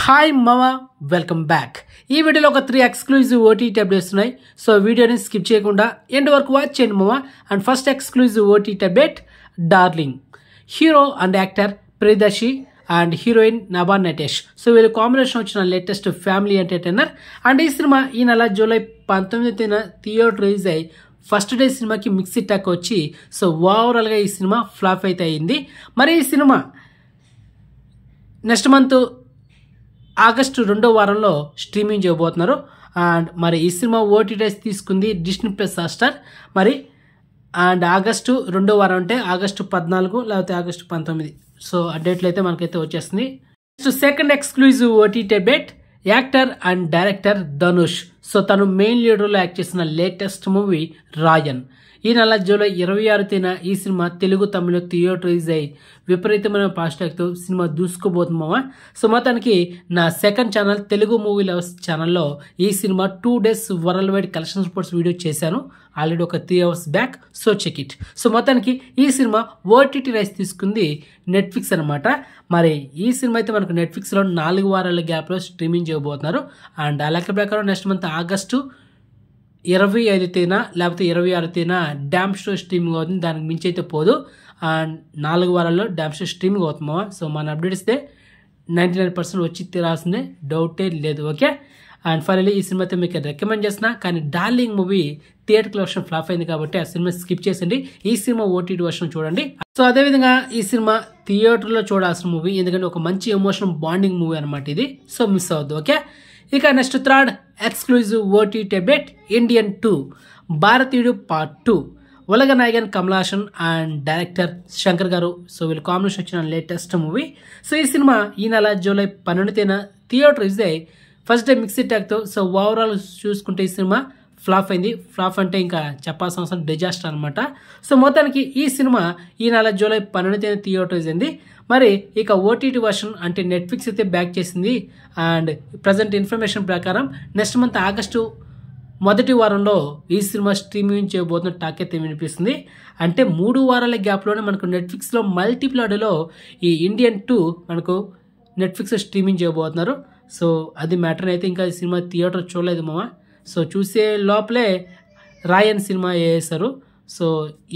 hi మమ welcome back ఈ వీడియోలో ఒక త్రీ ఎక్స్క్లూజివ్ ఓటీటీ అప్డేట్స్ ఉన్నాయి సో వీడియోని స్కిప్ చేయకుండా ఎండ్ వరకు వాచ్ చేయండి మమ and first exclusive OTT update darling hero and actor Priyadarshi and heroine Nabha Natesh so వీళ్ళు కాంబినేషన్ వచ్చిన లేటెస్ట్ ఫ్యామిలీ ఎంటర్టైనర్ అండ్ ఈ సినిమా ఈ నెల జూలై పంతొమ్మిది తేదీన థియేటర్ రిలీజ్ అయ్యి ఫస్ట్ డే సినిమాకి మిక్సీ ఇట్టాక్ వచ్చి సో ఓవరాల్గా ఈ సినిమా ఫ్లాప్ అయితే అయింది మరి ఈ సినిమా నెక్స్ట్ మంత్ ఆగస్టు రెండో వారంలో స్ట్రీమింగ్ చేయబోతున్నారు అండ్ మరి ఈ సినిమా డేస్ తీసుకుంది డిస్నీ ప్లస్ హాస్టార్ మరి అండ్ ఆగస్టు రెండో వారం అంటే ఆగస్టు పద్నాలుగు లేకపోతే ఆగస్టు పంతొమ్మిది సో ఆ డేట్లో అయితే మనకైతే వచ్చేస్తుంది నెక్స్ట్ సెకండ్ ఎక్స్క్లూజివ్ ఓటీ బెట్ actor and director Dhanush so తను మెయిన్ లీడర్లో యాక్ట్ చేసిన లేటెస్ట్ మూవీ రాయన్ ఈ నెల జూలై ఇరవై ఆరు తేదీన ఈ సినిమా తెలుగు తమిళ థియేటరైజ్ అయి విపరీతమైన తో సినిమా దూసుకుపోతున్నామా సో మొత్తానికి నా second channel Telugu movie lovers ఛానల్లో ఈ cinema two days worldwide collection reports video చేశాను ఆల్రెడీ ఒక three hours back so check it so మొత్తానికి ఈ సినిమా ఓటీటీ రైస్ తీసుకుంది నెట్ఫ్లిక్స్ అనమాట మరి ఈ సినిమా అయితే మనకు నెట్ఫ్లిక్స్లో నాలుగు వారాల గ్యాప్లో స్ట్రీమింగ్ చేయబోతున్నారు అండ్ అలాగే ప్రకారం నెక్స్ట్ మంత్ ఆగస్టు ఇరవై ఐదు తేదీన లేకపోతే ఇరవై ఆరు తేదీన డ్యామ్ షో స్ట్రీమింగ్ అవుతుంది దానికి మించి అయితే పోదు నాలుగు వారాల్లో డ్యామ్ షో స్ట్రీమింగ్ అవుతామా సో మన అప్డేట్ ఇస్తే నైంటీ నైన్ పర్సెంట్ వచ్చి తీరాల్సింది డౌటే లేదు ఓకే అండ్ ఫైనలీ ఈ సినిమా అయితే మీకు రికమెండ్ చేసిన కానీ డార్లింగ్ మూవీ థియేటర్ వర్షం ఫ్లాప్ అయింది కాబట్టి ఆ సినిమా స్కిప్ చేసండి ఈ సినిమా ఓటీటీ వర్షన్ చూడండి సో అదేవిధంగా ఈ సినిమా థియేటర్లో చూడాల్సిన మూవీ ఎందుకంటే ఒక మంచి ఎమోషనల్ బాండింగ్ మూవీ అనమాట ఇది సో మిస్ అవ్వద్దు ఓకే ఇక next third exclusive OT టెబ్లెట్ Indian two భారతీయుడు part two ఉలగ Nayakan Kamal Haasan and director Shankar గారు సో వీళ్ళు కాంబినేషన్ వచ్చిన లేటెస్ట్ మూవీ సో ఈ సినిమా ఈ నెల జూలై పన్నెండు తేదీన theatre is first day mixie ట్యాక్తో so overall చూసుకుంటే ఈ సినిమా ఫ్లాప్ అయింది ఫ్లాప్ అంటే ఇంకా చెప్పాల్సిన అవసరం డిజాస్టర్ అనమాట సో మొత్తానికి ఈ సినిమా ఈ నెల జూలై పన్నెండు తేదీ థియేటర్స్ మరి ఇక ఓటీటీ వర్షన్ అంటే నెట్ఫ్లిక్స్ అయితే బ్యాక్ చేసింది అండ్ ప్రజెంట్ ఇన్ఫర్మేషన్ ప్రకారం నెక్స్ట్ మంత్ ఆగస్టు మొదటి వారంలో ఈ సినిమా స్ట్రీమింగ్ చేయబోతున్న టాక్ అయితే వినిపిస్తుంది అంటే మూడు వారాల గ్యాప్లోనే మనకు నెట్ఫ్లిక్స్లో మల్టీప్లాడ్లో ఈ ఇండియన్ టూ మనకు నెట్ఫ్లిక్స్ స్ట్రీమింగ్ చేయబోతున్నారు సో అది మ్యాటర్ అయితే ఇంకా ఈ సినిమా థియేటర్ చూడలేదు మామ సో చూసే లోపలే రాయన్ సినిమా వేసారు సో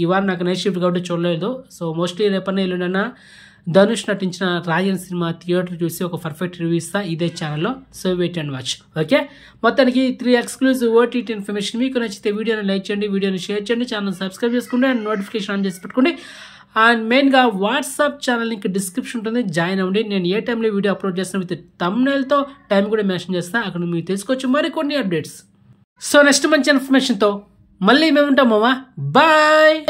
ఈ వారం నాకు నైట్ షిఫ్ట్ కాబట్టి చూడలేదు సో మోస్ట్లీ రేపన్న ఎల్లుండన్నా ధనుష్ నటించిన రాజన్ సినిమా థియేటర్ చూసి ఒక పర్ఫెక్ట్ రివ్యూ ఇస్తా ఇదే ఛానల్లో so wait and watch okay మొత్తానికి త్రీ ఎక్స్క్లూజివ్ ఓటీటీ ఇన్ఫర్మేషన్ మీకు నచ్చితే వీడియోని లైక్ చేయండి వీడియోని షేర్ చేయండి ఛానల్ సబ్స్క్రైబ్ చేసుకోండి అండ్ నోటిఫికేషన్ ఆన్ చేసి పెట్టుకోండి అండ్ మెయిన్గా వాట్సాప్ ఛానల్ ఇంకా డిస్క్రిప్షన్ ఉంటుంది జాయిన్ అవ్వండి నేను ఏ టైంలో వీడియో అప్లోడ్ చేస్తాను విత్ తమ్నైల్తో టైం కూడా మెన్షన్ చేస్తాను అక్కడ మీరు తెలుసుకోవచ్చు మరికొన్ని అప్డేట్స్ సో నెక్స్ట్ మంచి ఇన్ఫర్మేషన్తో మళ్ళీ మేముంటాం మామా బాయ్